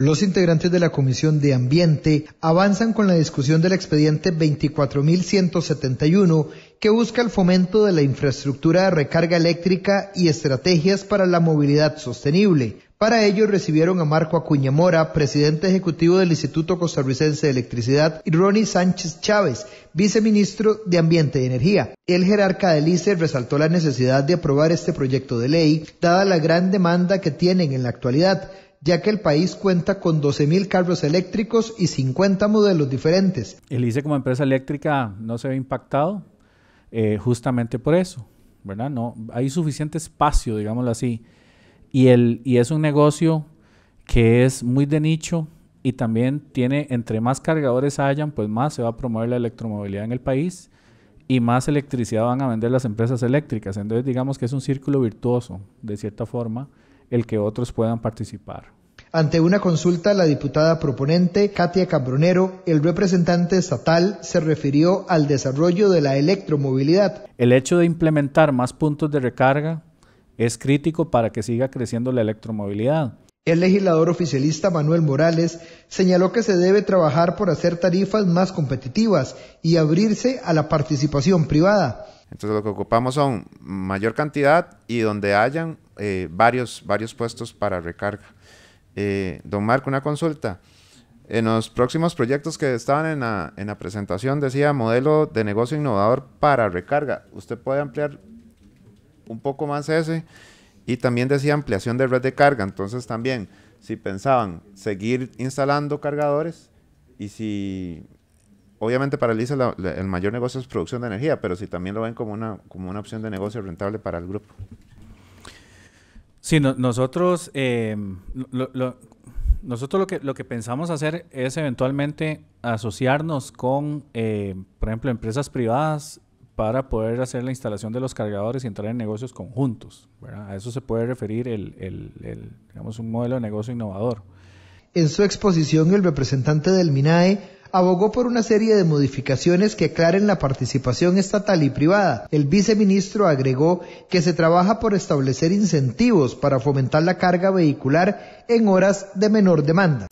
Los integrantes de la Comisión de Ambiente avanzan con la discusión del expediente 24.171 que busca el fomento de la infraestructura de recarga eléctrica y estrategias para la movilidad sostenible. Para ello recibieron a Marco Acuña Mora, presidente ejecutivo del Instituto Costarricense de Electricidad, y Ronnie Sánchez Chávez, viceministro de Ambiente y Energía. El jerarca del ICE resaltó la necesidad de aprobar este proyecto de ley, dada la gran demanda que tienen en la actualidad ya que el país cuenta con 12.000 carros eléctricos y 50 modelos diferentes. El ICE como empresa eléctrica no se ve impactado eh, justamente por eso, ¿verdad? No, hay suficiente espacio, digámoslo así, y, el, y es un negocio que es muy de nicho y también tiene, entre más cargadores hayan, pues más se va a promover la electromovilidad en el país y más electricidad van a vender las empresas eléctricas. Entonces digamos que es un círculo virtuoso, de cierta forma el que otros puedan participar. Ante una consulta, la diputada proponente, Katia Cambronero, el representante estatal, se refirió al desarrollo de la electromovilidad. El hecho de implementar más puntos de recarga es crítico para que siga creciendo la electromovilidad. El legislador oficialista Manuel Morales señaló que se debe trabajar por hacer tarifas más competitivas y abrirse a la participación privada. Entonces lo que ocupamos son mayor cantidad y donde hayan eh, varios, varios puestos para recarga. Eh, don Marco, una consulta. En los próximos proyectos que estaban en la, presentación decía modelo de negocio innovador para recarga. ¿Usted puede ampliar un poco más ese? Y también decía ampliación de red de carga. Entonces también, si pensaban seguir instalando cargadores y si obviamente para el el mayor negocio es producción de energía, pero si también lo ven como una, como una opción de negocio rentable para el grupo. Sí, nosotros, em, lo, nosotros lo que, lo que pensamos hacer es eventualmente asociarnos con, em, por ejemplo, empresas privadas para poder hacer la instalación de los cargadores y entrar en negocios conjuntos. A eso se puede referir el, el, el digamos, un modelo de negocio innovador. En su exposición, el representante del MINAE abogó por una serie de modificaciones que aclaren la participación estatal y privada. El viceministro agregó que se trabaja por establecer incentivos para fomentar la carga vehicular en horas de menor demanda.